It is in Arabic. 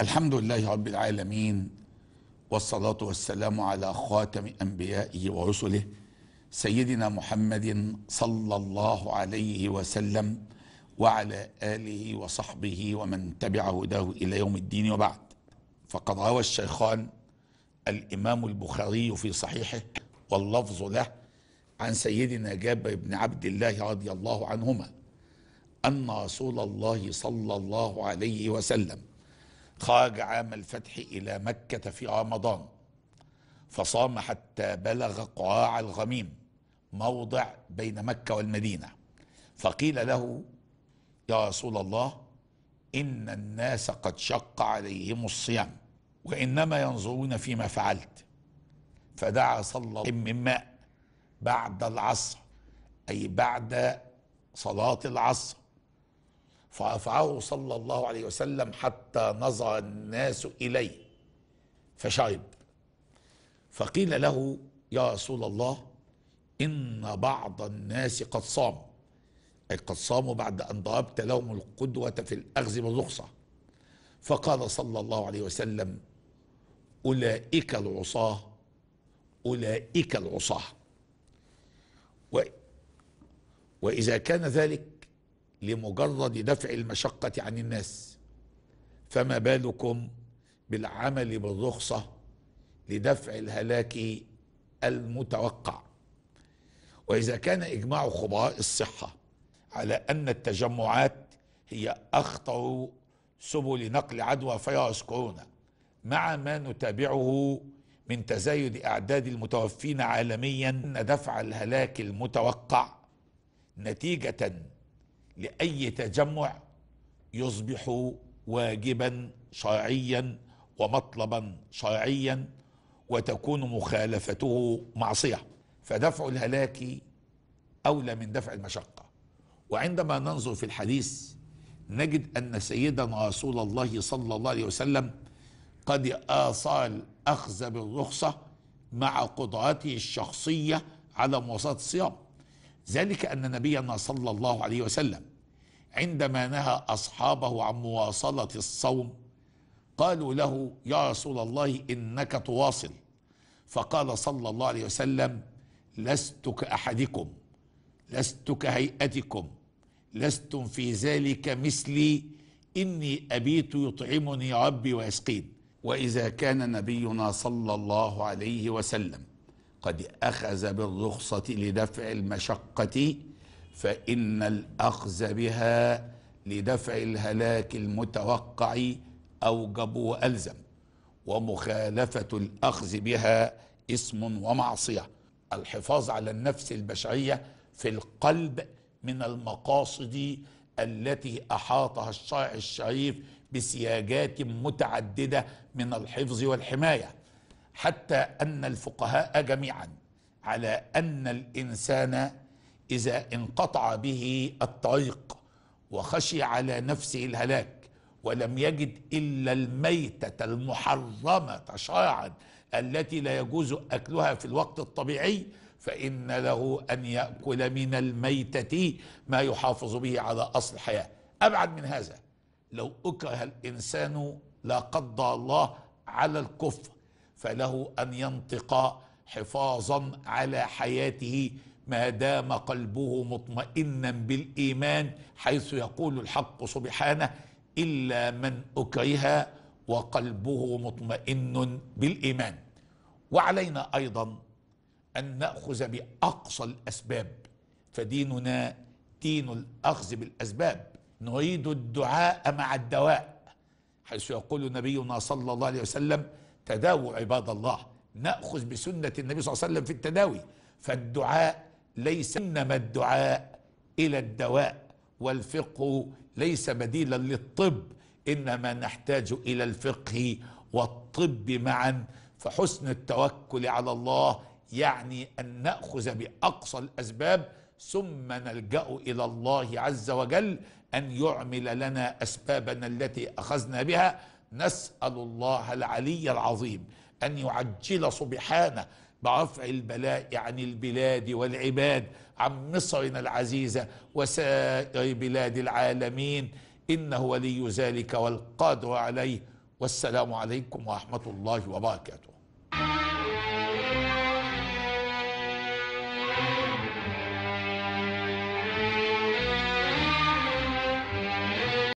الحمد لله رب العالمين والصلاة والسلام على خاتم أنبيائه ورسله سيدنا محمد صلى الله عليه وسلم وعلى آله وصحبه ومن تبع هداه إلى يوم الدين وبعد فقد روى الشيخان الإمام البخاري في صحيحه واللفظ له عن سيدنا جابر بن عبد الله رضي الله عنهما أن رسول الله صلى الله عليه وسلم خرج عام الفتح إلى مكة في رمضان فصام حتى بلغ قراع الغميم موضع بين مكة والمدينة فقيل له يا رسول الله إن الناس قد شق عليهم الصيام وإنما ينظرون فيما فعلت فدعا صلى الله عليه من ماء بعد العصر أي بعد صلاة العصر فأفعاه صلى الله عليه وسلم حتى نظر الناس إليه فشرب فقيل له يا رسول الله إن بعض الناس قد صام أي قد صاموا بعد أن ضربت لهم القدوة في الأخذ بالرخصة فقال صلى الله عليه وسلم أولئك العصاة أولئك العصاة وإذا كان ذلك لمجرد دفع المشقة عن الناس فما بالكم بالعمل بالرخصة لدفع الهلاك المتوقع وإذا كان إجماع خبراء الصحة على أن التجمعات هي أخطر سبل نقل عدوى فيروس كورونا مع ما نتابعه من تزايد أعداد المتوفين عالميا أن دفع الهلاك المتوقع نتيجة لأي تجمع يصبح واجبا شرعيا ومطلبا شرعيا وتكون مخالفته معصية فدفع الهلاك أولى من دفع المشقة وعندما ننظر في الحديث نجد أن سيدنا رسول الله صلى الله عليه وسلم قد آثار أخذ بالرخصة مع قدرته الشخصية على مواصلة الصيام ذلك أن نبينا صلى الله عليه وسلم عندما نهى أصحابه عن مواصلة الصوم قالوا له يا رسول الله إنك تواصل فقال صلى الله عليه وسلم لست كأحدكم لست كهيئتكم لستم في ذلك مثلي إني أبيت يطعمني ربي ويسقين وإذا كان نبينا صلى الله عليه وسلم قد أخذ بالرخصة لدفع المشقة فإن الأخذ بها لدفع الهلاك المتوقع أوجب وألزم ومخالفة الأخذ بها اسم ومعصية الحفاظ على النفس البشرية في القلب من المقاصد التي أحاطها الشرع الشريف بسياجات متعددة من الحفظ والحماية حتى أن الفقهاء جميعا على أن الإنسان إذا انقطع به الطريق وخشي على نفسه الهلاك ولم يجد إلا الميتة المحرمة شرعا التي لا يجوز أكلها في الوقت الطبيعي فإن له أن يأكل من الميتة ما يحافظ به على أصل الحياة أبعد من هذا لو أكره الإنسان لا قدر الله على الكفر فله ان ينطق حفاظا على حياته ما دام قلبه مطمئنا بالايمان حيث يقول الحق سبحانه الا من اكره وقلبه مطمئن بالايمان وعلينا ايضا ان ناخذ باقصى الاسباب فديننا دين الاخذ بالاسباب نريد الدعاء مع الدواء حيث يقول نبينا صلى الله عليه وسلم تداووا عباد الله نأخذ بسنة النبي صلى الله عليه وسلم في التداوي فالدعاء ليس إنما الدعاء إلى الدواء والفقه ليس بديلا للطب إنما نحتاج إلى الفقه والطب معا فحسن التوكل على الله يعني أن نأخذ بأقصى الأسباب ثم نلجأ إلى الله عز وجل أن يعمل لنا أسبابنا التي أخذنا بها نسأل الله العلي العظيم أن يعجل سبحانه برفع البلاء عن البلاد والعباد عن مصرنا العزيزة وسائر بلاد العالمين إنه ولي ذلك والقادر عليه والسلام عليكم ورحمة الله وبركاته